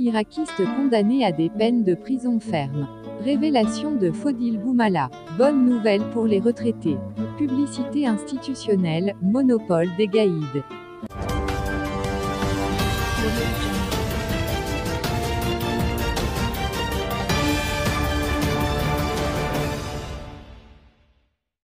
Irakistes condamnés à des peines de prison ferme. Révélation de Fodil Boumala. Bonne nouvelle pour les retraités. Publicité institutionnelle, monopole des gaïdes.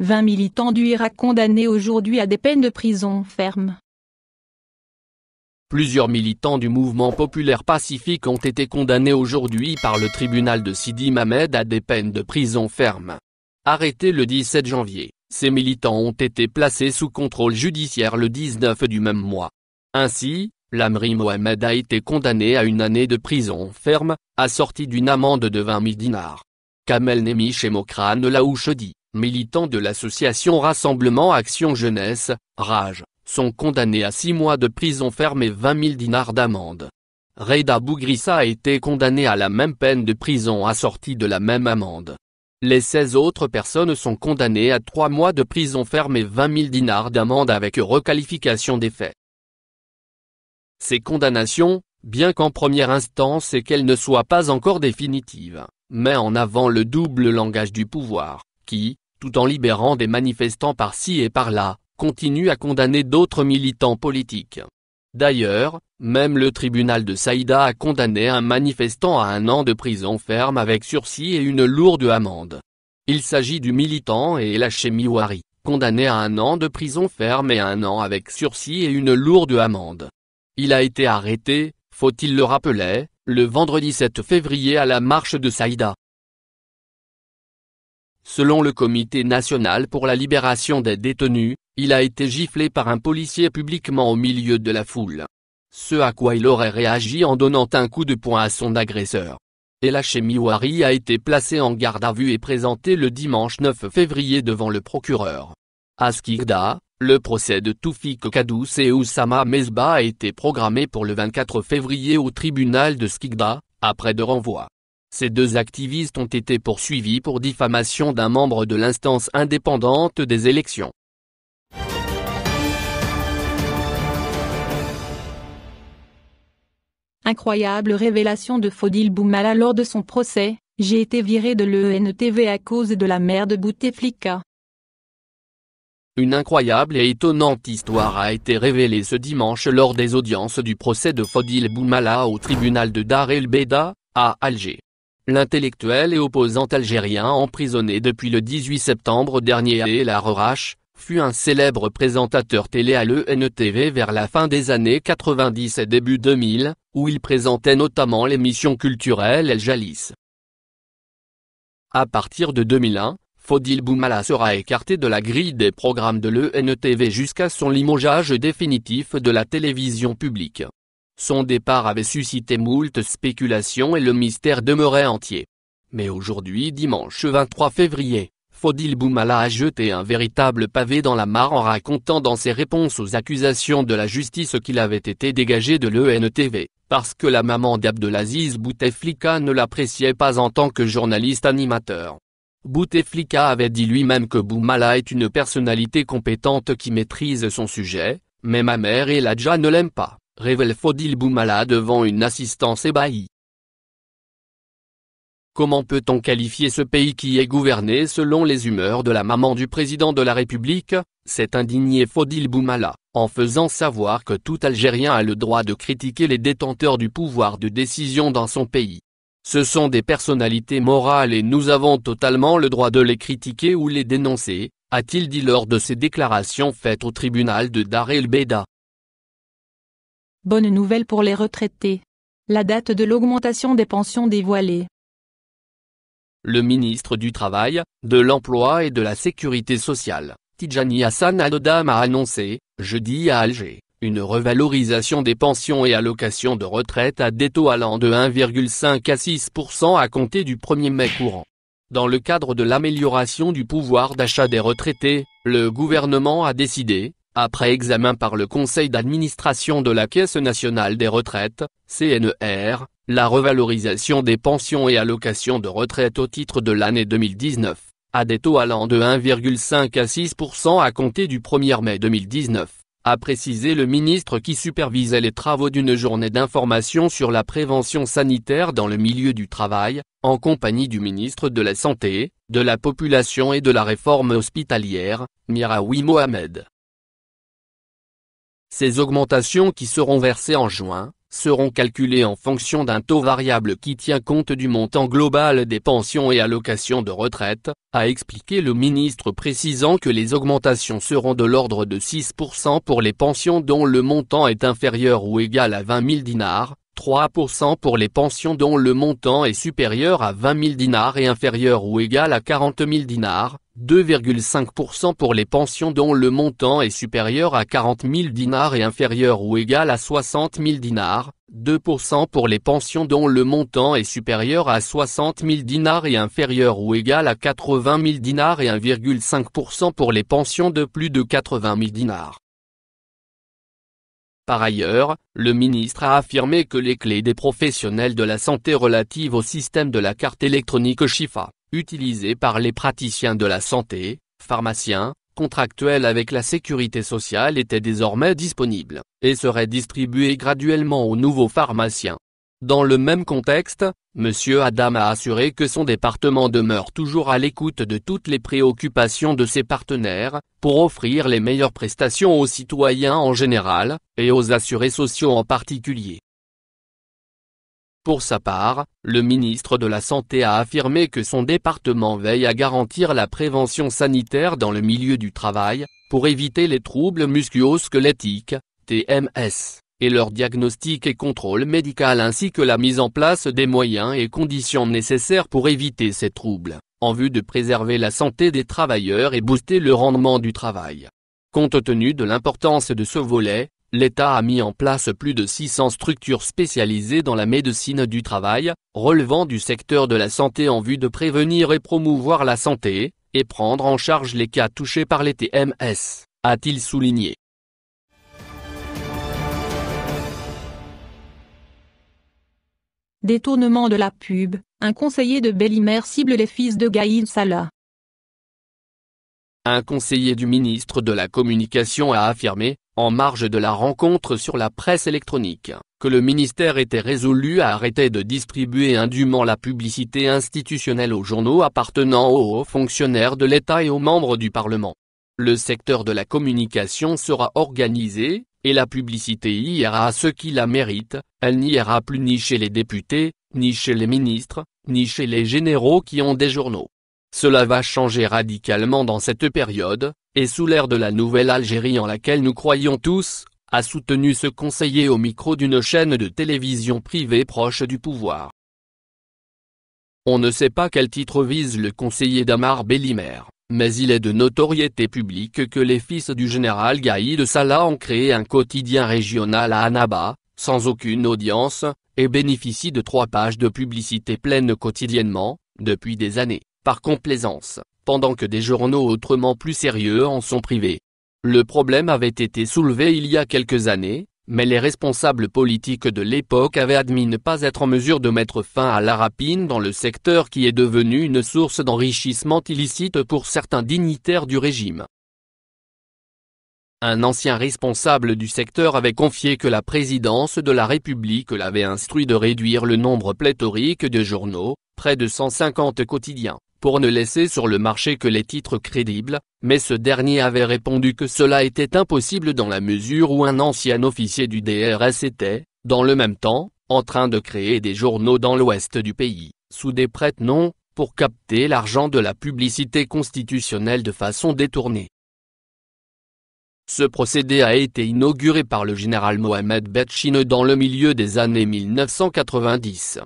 20 militants du Irak condamnés aujourd'hui à des peines de prison ferme. Plusieurs militants du mouvement populaire pacifique ont été condamnés aujourd'hui par le tribunal de Sidi Mohamed à des peines de prison ferme. Arrêtés le 17 janvier, ces militants ont été placés sous contrôle judiciaire le 19 du même mois. Ainsi, Lamri Mohamed a été condamné à une année de prison ferme, assortie d'une amende de 20 000 dinars. Kamel et Mokran Laouchedi, militant de l'association Rassemblement Action Jeunesse, RAGE, sont condamnés à 6 mois de prison ferme et 20 000 dinars d'amende. Reda Bougrissa a été condamné à la même peine de prison assortie de la même amende. Les 16 autres personnes sont condamnées à 3 mois de prison ferme et 20 000 dinars d'amende avec requalification des faits. Ces condamnations, bien qu'en première instance et qu'elles ne soient pas encore définitives, met en avant le double langage du pouvoir, qui, tout en libérant des manifestants par-ci et par-là, continue à condamner d'autres militants politiques. D'ailleurs, même le tribunal de Saïda a condamné un manifestant à un an de prison ferme avec sursis et une lourde amende. Il s'agit du militant et lâché Miwari, condamné à un an de prison ferme et un an avec sursis et une lourde amende. Il a été arrêté, faut-il le rappeler, le vendredi 7 février à la marche de Saïda. Selon le Comité national pour la libération des détenus, il a été giflé par un policier publiquement au milieu de la foule. Ce à quoi il aurait réagi en donnant un coup de poing à son agresseur. Elaché Miwari a été placé en garde à vue et présenté le dimanche 9 février devant le procureur. À Skigda, le procès de Toufik Kadous et Oussama Mezba a été programmé pour le 24 février au tribunal de Skigda, après de renvoi. Ces deux activistes ont été poursuivis pour diffamation d'un membre de l'instance indépendante des élections. Incroyable révélation de Fodil Boumala lors de son procès, j'ai été viré de l'ENTV à cause de la mère de Bouteflika. Une incroyable et étonnante histoire a été révélée ce dimanche lors des audiences du procès de Fodil Boumala au tribunal de Dar el Beda, à Alger. L'intellectuel et opposant algérien emprisonné depuis le 18 septembre dernier à El Arrach, fut un célèbre présentateur télé à l'ENTV vers la fin des années 90 et début 2000, où il présentait notamment l'émission culturelle El Jalis. À partir de 2001, Fodil Boumala sera écarté de la grille des programmes de l'ENTV jusqu'à son limogeage définitif de la télévision publique. Son départ avait suscité moult spéculations et le mystère demeurait entier. Mais aujourd'hui dimanche 23 février, Fodil Boumala a jeté un véritable pavé dans la mare en racontant dans ses réponses aux accusations de la justice qu'il avait été dégagé de l'ENTV, parce que la maman d'Abdelaziz Bouteflika ne l'appréciait pas en tant que journaliste animateur. Bouteflika avait dit lui-même que Boumala est une personnalité compétente qui maîtrise son sujet, mais ma mère et Ladja ne l'aiment pas, révèle Fodil Boumala devant une assistance ébahie. Comment peut-on qualifier ce pays qui est gouverné selon les humeurs de la maman du président de la République s'est indigné Fodil Boumala, en faisant savoir que tout Algérien a le droit de critiquer les détenteurs du pouvoir de décision dans son pays. Ce sont des personnalités morales et nous avons totalement le droit de les critiquer ou les dénoncer, a-t-il dit lors de ses déclarations faites au tribunal de Dar el Beda. Bonne nouvelle pour les retraités. La date de l'augmentation des pensions dévoilée. Le ministre du Travail, de l'Emploi et de la Sécurité sociale, Tijani Hassan al a annoncé, jeudi à Alger, une revalorisation des pensions et allocations de retraite à des taux allant de 1,5 à 6% à compter du 1er mai courant. Dans le cadre de l'amélioration du pouvoir d'achat des retraités, le gouvernement a décidé, après examen par le conseil d'administration de la Caisse nationale des retraites, CNR, e la revalorisation des pensions et allocations de retraite au titre de l'année 2019, à des taux allant de 1,5 à 6% à compter du 1er mai 2019, a précisé le ministre qui supervisait les travaux d'une journée d'information sur la prévention sanitaire dans le milieu du travail, en compagnie du ministre de la Santé, de la Population et de la Réforme hospitalière, Miraoui Mohamed. Ces augmentations qui seront versées en juin, seront calculés en fonction d'un taux variable qui tient compte du montant global des pensions et allocations de retraite, a expliqué le ministre précisant que les augmentations seront de l'ordre de 6% pour les pensions dont le montant est inférieur ou égal à 20 000 dinars, 3% pour les pensions dont le montant est supérieur à 20 000 dinars et inférieur ou égal à 40 000 dinars, 2,5% pour les pensions dont le montant est supérieur à 40 000 dinars et inférieur ou égal à 60 000 dinars, 2% pour les pensions dont le montant est supérieur à 60 000 dinars et inférieur ou égal à 80 000 dinars et 1,5% pour les pensions de plus de 80 000 dinars. Par ailleurs, le ministre a affirmé que les clés des professionnels de la santé relatives au système de la carte électronique Chifa utilisé par les praticiens de la santé, pharmaciens, contractuels avec la sécurité sociale était désormais disponible, et serait distribué graduellement aux nouveaux pharmaciens. Dans le même contexte, M. Adam a assuré que son département demeure toujours à l'écoute de toutes les préoccupations de ses partenaires, pour offrir les meilleures prestations aux citoyens en général, et aux assurés sociaux en particulier. Pour sa part, le ministre de la Santé a affirmé que son département veille à garantir la prévention sanitaire dans le milieu du travail, pour éviter les troubles musculo-squelettiques, TMS, et leur diagnostic et contrôle médical ainsi que la mise en place des moyens et conditions nécessaires pour éviter ces troubles, en vue de préserver la santé des travailleurs et booster le rendement du travail. Compte tenu de l'importance de ce volet, l'État a mis en place plus de 600 structures spécialisées dans la médecine du travail, relevant du secteur de la santé en vue de prévenir et promouvoir la santé, et prendre en charge les cas touchés par les TMS, a-t-il souligné. Détournement de la pub, un conseiller de Bellimer cible les fils de Gaïn Salah. Un conseiller du ministre de la Communication a affirmé, en marge de la rencontre sur la presse électronique, que le ministère était résolu à arrêter de distribuer indûment la publicité institutionnelle aux journaux appartenant aux hauts fonctionnaires de l'État et aux membres du Parlement. Le secteur de la communication sera organisé, et la publicité ira à ceux qui la méritent, elle n'ira plus ni chez les députés, ni chez les ministres, ni chez les généraux qui ont des journaux. Cela va changer radicalement dans cette période, et sous l'ère de la nouvelle Algérie en laquelle nous croyons tous, a soutenu ce conseiller au micro d'une chaîne de télévision privée proche du pouvoir. On ne sait pas quel titre vise le conseiller d'Amar Bellimer, mais il est de notoriété publique que les fils du général Gaïd Salah ont créé un quotidien régional à Annaba, sans aucune audience, et bénéficient de trois pages de publicité pleine quotidiennement, depuis des années, par complaisance, pendant que des journaux autrement plus sérieux en sont privés. Le problème avait été soulevé il y a quelques années, mais les responsables politiques de l'époque avaient admis ne pas être en mesure de mettre fin à la rapine dans le secteur qui est devenu une source d'enrichissement illicite pour certains dignitaires du régime. Un ancien responsable du secteur avait confié que la présidence de la République l'avait instruit de réduire le nombre pléthorique de journaux, près de 150 quotidiens pour ne laisser sur le marché que les titres crédibles, mais ce dernier avait répondu que cela était impossible dans la mesure où un ancien officier du DRS était, dans le même temps, en train de créer des journaux dans l'ouest du pays, sous des prêtes non, pour capter l'argent de la publicité constitutionnelle de façon détournée. Ce procédé a été inauguré par le général Mohamed Betchine dans le milieu des années 1990.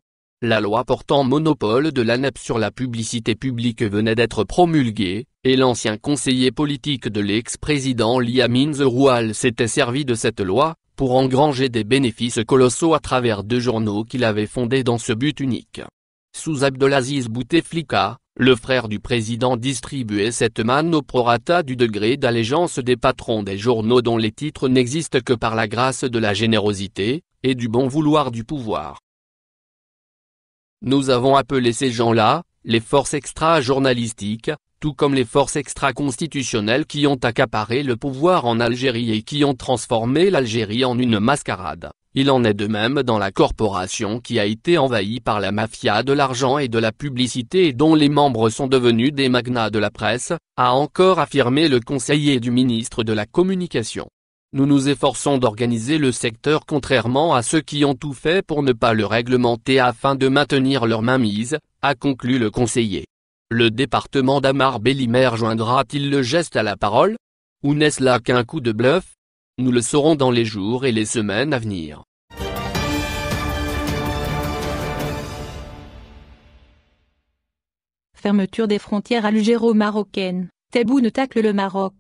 La loi portant monopole de l'ANEP sur la publicité publique venait d'être promulguée, et l'ancien conseiller politique de l'ex-président Liamin Zeroual s'était servi de cette loi, pour engranger des bénéfices colossaux à travers deux journaux qu'il avait fondés dans ce but unique. Sous Abdelaziz Bouteflika, le frère du président distribuait cette manne au prorata du degré d'allégeance des patrons des journaux dont les titres n'existent que par la grâce de la générosité, et du bon vouloir du pouvoir. Nous avons appelé ces gens-là, les forces extra-journalistiques, tout comme les forces extra-constitutionnelles qui ont accaparé le pouvoir en Algérie et qui ont transformé l'Algérie en une mascarade. Il en est de même dans la corporation qui a été envahie par la mafia de l'argent et de la publicité et dont les membres sont devenus des magnats de la presse, a encore affirmé le conseiller du ministre de la Communication. Nous nous efforçons d'organiser le secteur contrairement à ceux qui ont tout fait pour ne pas le réglementer afin de maintenir leur mainmise, a conclu le conseiller. Le département d'Amar Bellimer joindra-t-il le geste à la parole Ou n'est-ce là qu'un coup de bluff Nous le saurons dans les jours et les semaines à venir. Fermeture des frontières algéro-marocaines, ne tacle le Maroc.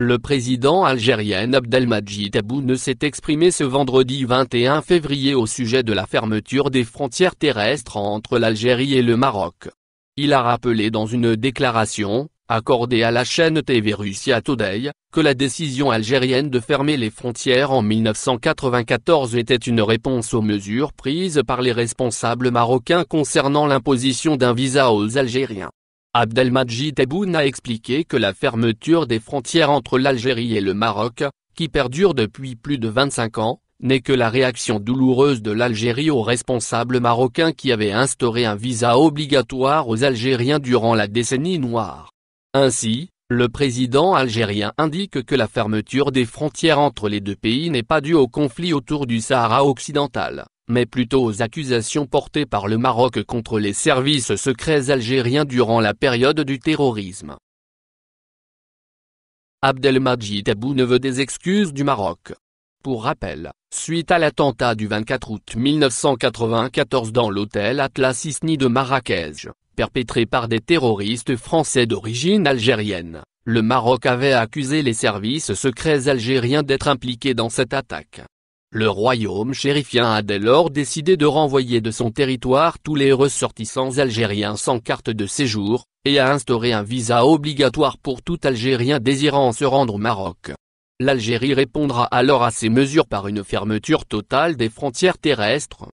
Le président algérien Abdelmadjid Aboune s'est exprimé ce vendredi 21 février au sujet de la fermeture des frontières terrestres entre l'Algérie et le Maroc. Il a rappelé dans une déclaration, accordée à la chaîne TV Russia Today, que la décision algérienne de fermer les frontières en 1994 était une réponse aux mesures prises par les responsables marocains concernant l'imposition d'un visa aux Algériens. Abdelmadjid Tebboune a expliqué que la fermeture des frontières entre l'Algérie et le Maroc, qui perdure depuis plus de 25 ans, n'est que la réaction douloureuse de l'Algérie aux responsables marocains qui avaient instauré un visa obligatoire aux Algériens durant la décennie noire. Ainsi, le président algérien indique que la fermeture des frontières entre les deux pays n'est pas due au conflit autour du Sahara occidental mais plutôt aux accusations portées par le Maroc contre les services secrets algériens durant la période du terrorisme. Abdelmajid ne veut des excuses du Maroc. Pour rappel, suite à l'attentat du 24 août 1994 dans l'hôtel Atlas Isni de Marrakech, perpétré par des terroristes français d'origine algérienne, le Maroc avait accusé les services secrets algériens d'être impliqués dans cette attaque. Le royaume chérifien a dès lors décidé de renvoyer de son territoire tous les ressortissants algériens sans carte de séjour, et a instauré un visa obligatoire pour tout Algérien désirant se rendre au Maroc. L'Algérie répondra alors à ces mesures par une fermeture totale des frontières terrestres.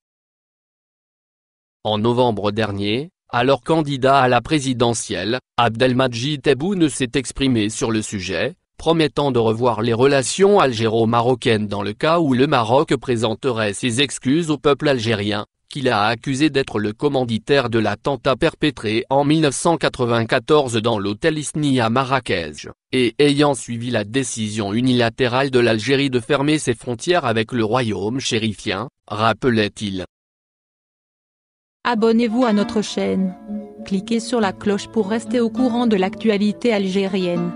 En novembre dernier, alors candidat à la présidentielle, Abdelmadjid Tebboune s'est exprimé sur le sujet, promettant de revoir les relations algéro-marocaines dans le cas où le Maroc présenterait ses excuses au peuple algérien, qu'il a accusé d'être le commanditaire de l'attentat perpétré en 1994 dans l'hôtel Isni à Marrakech, et ayant suivi la décision unilatérale de l'Algérie de fermer ses frontières avec le royaume chérifien, rappelait-il. Abonnez-vous à notre chaîne. Cliquez sur la cloche pour rester au courant de l'actualité algérienne.